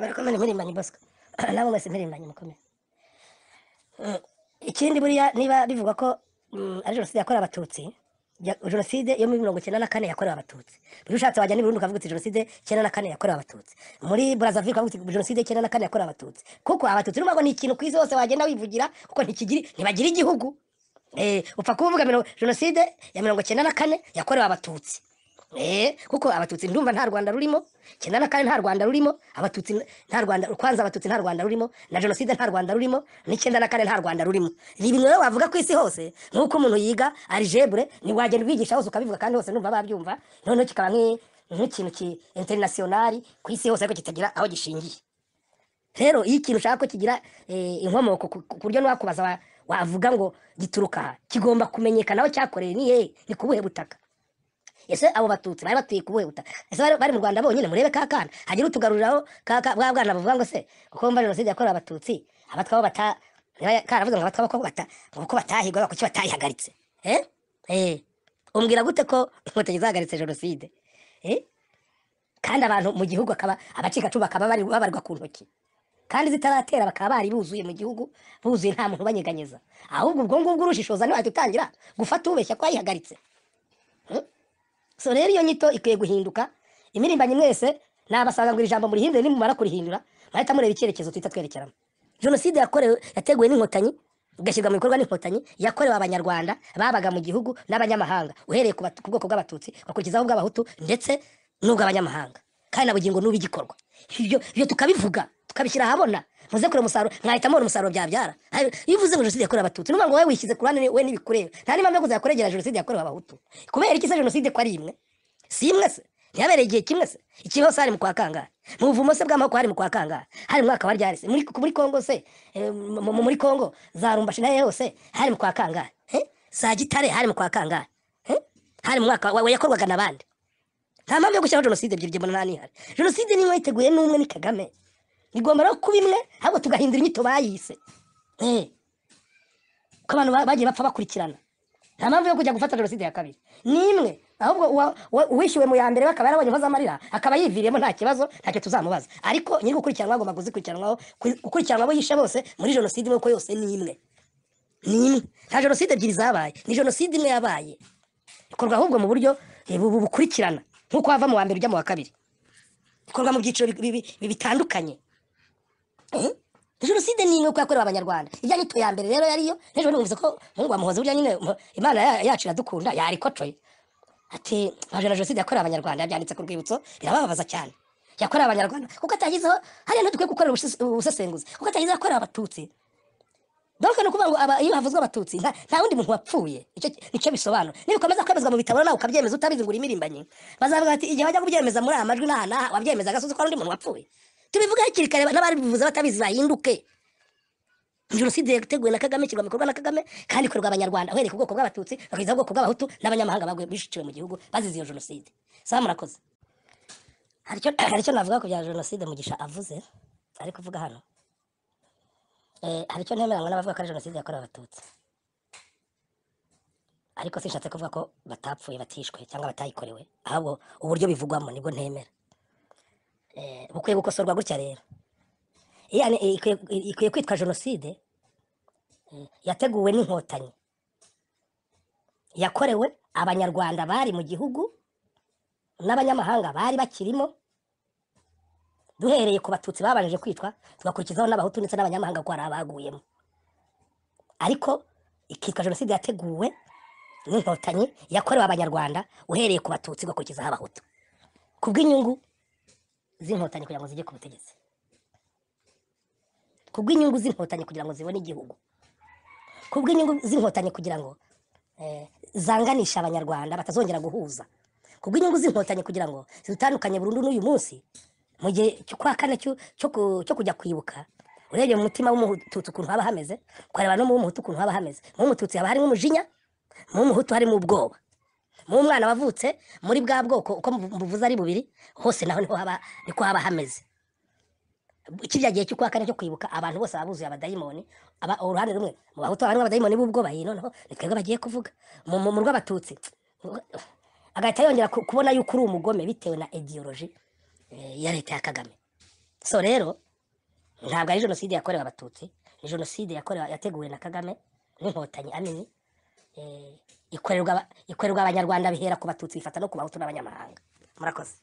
barakomane murimbanye bosco nabo mwese murimbanye mukomeye eh, ikindi buriya niba bivugwa ko mm, ari jenoside yakorewe abatutsi jenoside yo muri mirongo icyenda na kane yakorewe abatutsi buri ushatse wajya n'iburundu ukavuga uti jenoside icyenda na kane yakorewe abatutsi muri burazavire ukavuga uti jenoside icyenda na kane yakorewe abatutsi kuko abatutsi n'ubwo ni ikintu ku isi hose wagenda wivugira kuko ntibagira igihugu eh, upfa kuvuga jenoside ya mirongo icyenda na kane yakorewe abatutsi Eh, kuko abatutsi ndumva nta rwanda rurimo cyenda na kane nta rwanda rurimo abatutsi nta rwanda kwanza abatutsi nta rwanda rurimo na jenoside nta rwanda rurimo n'icyenda na kane nta rwanda rurimo ibi wavuga ku isi hose nk'uko umuntu yiga arijebure ni wagenda ubigisha hose ukabivuga kandi hose numva babyumva noneho kikaba nk'ikintu ki ku isi hose ariko kitagira aho gishingiye rero iyo ikintu ushaka ko kigira eh, inkomoko ku buryo n'uwakubaza wavuga ngo gituruka kigomba kumenyekana aho cyakoreye ni hehe ni ku buhe butaka ese abo batutsi bari batuye ku ese bari mu rwanda bonyine murebe ka kana hagira utugaruriraho bwa bwana buvuga ngo se kuko wumva jenoside yakorewe abatutsi abatwa bo bata karavuga ngo abatwa bo kuko batahigwaga kuki batayihagaritse eh? eh. umbwira gute ko inkotanyi zahagaritse jenoside eh? kandi abantu mu gihugu akaba abacikacumu bakaba bari babarwa ku ntoki kandi zitaratera bakaba bari buzuye mu gihugu buzuye nta muntu ubanyeganyeza ahubwo ubwo ngubwo urushishoza ntiwahita utangira gufata ubeshya ko yayihagaritse hmm? so rero iyo nyito ikwiye guhinduka impirimbanyi mwese nabasanga ngo iri jambo murihindure nimumara kurihindura mwahita mureba icyerekezo twita twerekeramo jenoside yakorewe yateguwe n'inkotanyi ugashyirwa mu bikorwa n'inkotanyi yakorewe abanyarwanda babaga mu gihugu n'abanyamahanga uhereye ku bwoko bw'abatutsi bakurikizaho ubw'abahutu ndetse n'ubw'abanyamahanga kandi na bugingo n'ubu igikorwa ibyo tukabivugana tukabishyira ahabona muze kureba umusaruro mwahita umusaruro byabyara iyo uvuze ngo jenoside yakorewe abatutsi n'umva wowe wishyize ku ruhande we ntibikureba nta n'impamvu yo kuzajya jenoside yakorewe abahutu kubera iki se jenoside ko ari imwe si imwe se ntiyabereye igihe kimwe se iki hari mu kwa kangahe mu buvumo se bw'amaboko hari mu kwa kangahe hari mu mwaka wa ryari se muri kongo se eh, muri kongo za rumbashi nayo hose hari mu kwa kangahe eh? za gitare hari mu kwa kangahe eh? hari mu mwaka wawe yakorwaga n'abandi nta mpamvu yo gushyiraho jenoside ebyiri mbona nta jenoside niyo yiteguye n'umwe ni kagame bigomba no kuba imwe ahubwo tugahindura inyito bayise eh. ko abantu bagiye bapfa bakurikirana nta mpamvu yo kujya gufata jenoside ya kabiri ni imwe ahubwo uwishyuwe mu ya mbere akaba yarabonye inkozi amarira akaba yiviriyemo nta kibazo ntacyo tuzamubaza ariko nyiri gukurikiranwa agomba kuzikurikiranwaho gukurikiranwa abo yishe bose muri jenoside nk'uko yose ni imwe ni imwe nta jenoside ebyiri zabaye ni jenoside imwe yabaye ikorwa ahubwo mu buryo eh, bukurikirana nk'uko wava mu wa mbere ujya mu wa kabiri ikorwa mu byiciro bitandukanye Eh? jenoside ni uko yakorewe abanyarwanda ijya nyito ya mbere rero yariyo n'ejo numvise ko wa muhozi burya nyine imana yacu iradukunda yarikocoye ati nka jenoside yakorewe abanyarwanda yabyanditse ku rwibutso birababaza cyane yakorewe abanyarwanda kuko atagizeho hariya ntidukwiye gukorera ubusesenguzi kuko atagizeho yakorewe abatutsi dore ni ukuvuga ngo iyo havuzwe abatutsi nta wundi muntu wapfuye nicyo bisobanura nibikomeza kwemezwa mu bitabo nawe ukabyemeza utabizi ngo urimirimbanyi bazavuga bati igihe bajya kubyemeza muri aya majwi n'aha wabyemeza agasuzi ko hari undi muntu wapfuye tubivuge hakiri kare n'ababivuze batabizi bahinduke jenoside yateguwe na kagame ishyirwa mu bikorwa na kagame kandi ikorwa abanyarwanda uhereye ku bwoko bw'abatutsi bakageza ubwoko bw'abahutu n'abanyamahanga baguye bishiciwe mu gihugu bazize iyo jenoside sawa murakoze hari icyo navuga ku bya jenoside mugisha avuze ari kuvuga hano eh, hari icyo ntemeranywa n'abavuga ko ari jenoside yakorewe abatutsi ariko sinshatse kuvuga ko batapfuye batishwe cyangwa batayikorewe ahubwo uburyo bivugwamo nibwo ntemera Eh, bukwiye gukosorwa gutya rero ikwiye kwitwa jenoside eh, yateguwe n'inkotanyi yakorewe abanyarwanda bari mu gihugu n'abanyamahanga bari bakirimo duhereye ku batutsi babanje kwitwa tugakurikizaho n'abahutu ndetse n'abanyamahanga ko hari abaguyemo ariko ikitwa jenoside yateguwe n'inkotanyi yakorewe abanyarwanda uhereye ku batutsi ugakurikizaho abahutu ku bw'inyungu z'inkotanyi kugira ngo zijye ku butegetsi kubw'inyungu z'inkotanyi kugira ngo zibone igihugu kubw'inyungu z'inkotanyi kugira ngo eh, zanganisha abanyarwanda batazongera guhuza kubw'inyungu z'inkotanyi kugira ngo zitandukanye burundu n'uyu munsi mu gihe kwa kane cyo kujya kwibuka urebye mu mutima w'umututsi ukuntu haba hameze ukareba no mu muhutu ukuntu haba hameze mu mututsi haba harimo umujinya mu muhutu harimo ubwoba nk'umwana wavutse muri bwa bwoko uko mbuvuze ari bubiri hose naho niko haba hameze kiriya gihe cyo kane cyo kwibuka abantu bose baba buzuye abadayimoni uruhande rumwe mu bahutu harimo abadayimoni b'ubwoba iyi noneho ni twebwe bagiye kuvuga mu rw'abatutsi agahita yongera kubona yuko uri umugome bitewe na egiyoroji eh, ya leta ya kagame so rero ntabwo ari jenoside yakorewe abatutsi ni jenoside yakorewe yateguwe na kagame n'inkotanyi anini Eh, ikorerwa abanyarwanda bihera ku batutsi bifata no ku bahutu n'abanyamahanga murakoze